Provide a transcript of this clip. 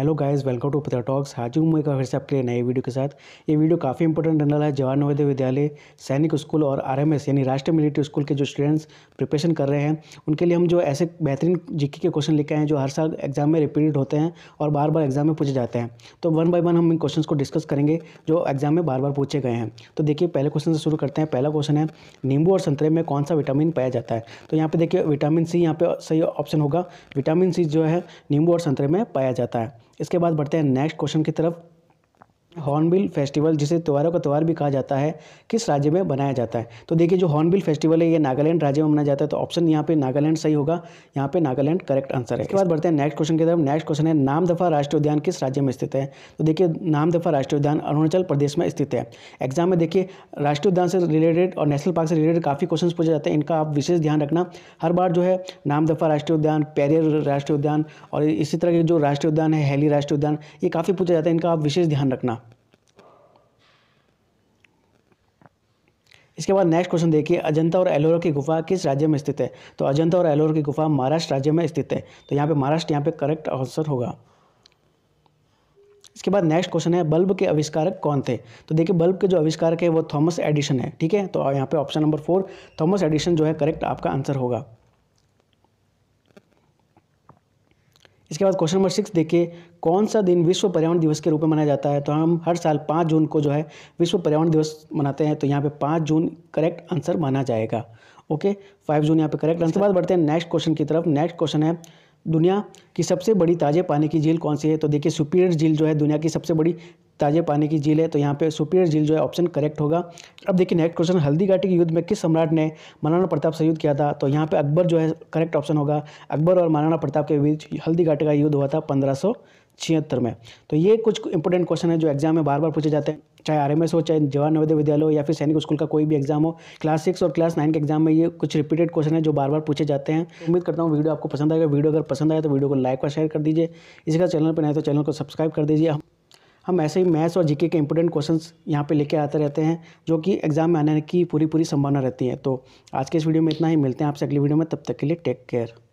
hello guys welcome to पता talks आज हूँ मैं फिर से आपके लिए नए वीडियो के साथ ये वीडियो काफ़ी इंपॉर्टेंट वाला है जवाहर नवोदय विद्यालय सैनिक स्कूल और आरएमएस यानी राष्ट्रीय मिलिट्री स्कूल के जो स्टूडेंट्स प्रिपरेशन कर रहे हैं उनके लिए हम जो ऐसे बेहतरीन जीके के क्वेश्चन लिखे हैं जो हर साल एग्जाम में रिपीटेड होते हैं और बार बार एग्जाम में पूछे जाते हैं तो वन बाई वन हम इन क्वेश्चन को डिस्कस करेंगे जो एग्जाम में बार बार पूछे गए हैं तो देखिए पहले क्वेश्चन से शुरू करते हैं पहला क्वेश्चन है नींबू और संतरे में कौन सा विटामिन पाया जाता है तो यहाँ पर देखिए विटामिन सी यहाँ पर सही ऑप्शन होगा विटामिन सी जो है नींबू और संतरे में पाया जाता है इसके बाद बढ़ते हैं नेक्स्ट क्वेश्चन की तरफ हॉर्नबिल फेस्टिवल जिसे त्योहारों का त्यौहार भी कहा जाता है किस राज्य में मनाया जाता है तो देखिए जो हॉर्नबिल फेस्टिवल है ये नागालैंड राज्य में मनाया जाता है तो ऑप्शन यहाँ पे नागालैंड सही होगा यहाँ पे नागालैंड करेक्ट आंसर है इसके बाद बढ़ते हैं नेक्स्ट क्वेश्चन की तरफ नेक्स्ट क्वेश्चन है नाम दफा राष्ट्रीय उद्यान किस राज्य में स्थित है तो देखिए नाम दफा राष्ट्रीय उद्यान अरुणाचल प्रदेश में स्थित है एग्जाम में देखिए राष्ट्रीय उद्यान से रिलेटेड और नेशनल पार्क से रिलेटेड काफ़ी क्वेश्चन पूछे जाते हैं इनका आप विशेष ध्यान रखना हर बार जो है नाम दफा राष्ट्रीय उद्यान पैरियर राष्ट्रीय उद्यान और इसी तरह के जो राष्ट्रीय उद्यान है हेली राष्ट्रीय उद्यान ये काफ़ी पूछा जाता है इनका आप विशेष ध्यान रखना इसके बाद नेक्स्ट क्वेश्चन देखिए अजंता और एलोरा की गुफा किस राज्य में स्थित है तो अजंता और एलोरा की गुफा महाराष्ट्र राज्य में स्थित है तो यहाँ पे महाराष्ट्र यहाँ पे करेक्ट आंसर होगा इसके बाद नेक्स्ट क्वेश्चन है बल्ब के आविष्कारक कौन थे तो देखिए बल्ब के जो आविष्कारक है वो थॉमस एडिशन है ठीक है तो यहाँ पे option number four Thomas Edison जो है करेक्ट आपका आंसर होगा इसके बाद क्वेश्चन नंबर सिक्स देखिए कौन सा दिन विश्व पर्यावरण दिवस के रूप में मनाया जाता है तो हम हर साल पाँच जून को जो है विश्व पर्यावरण दिवस मनाते हैं तो यहाँ पे पाँच जून करेक्ट आंसर माना जाएगा ओके फाइव जून यहाँ पे करेक्ट आंसर बाद बढ़ते हैं नेक्स्ट क्वेश्चन की तरफ नेक्स्ट क्वेश्चन है दुनिया की सबसे बड़ी ताज़े पानी की झील कौन सी है तो देखिए सुपीरियर झील जो है दुनिया की सबसे बड़ी ताजे पानी की झील है तो यहाँ पे सुपीरियर झील जो है ऑप्शन करेक्ट होगा अब देखिए नेक्स्ट क्वेश्चन हल्दी घाटी के युद्ध में किस सम्राट ने महाराणा प्रताप से युद्ध किया था तो यहाँ पे अकबर जो है करेक्ट ऑप्शन होगा अकबर और महाराणा प्रताप के बीच हल्दी घाटी का युद्ध हुआ था पंद्रह छिहत्तर में तो ये कुछ इंपॉर्टेंट क्वेश्चन है जो एग्जाम में बार बार पूछे जाते हैं चाहे आर हो चाहे जवाहर नवोदय विद्यालय हो या फिर सैनिक स्कूल का कोई भी एग्जाम हो क्लास सिक्स और क्लास नाइन के एग्जाम में ये कुछ रिपीटेड क्वेश्चन है जो बार बार पूछे जाते हैं उम्मीद करता हूँ वीडियो आपको पसंद आएगा वीडियो अगर पसंद आया तो वीडियो को लाइक और शेयर कर दीजिए इसी का चैनल पर नहीं तो चैनल को सब्सक्राइब कर दीजिए हम ऐसे ही मैथ्स और जीके के इंपॉर्टेंट क्वेश्चंस यहाँ पे लेके आते रहते हैं जो कि एग्ज़ाम में आने की पूरी पूरी संभावना रहती है तो आज के इस वीडियो में इतना ही मिलते हैं आपसे अगली वीडियो में तब तक के लिए टेक केयर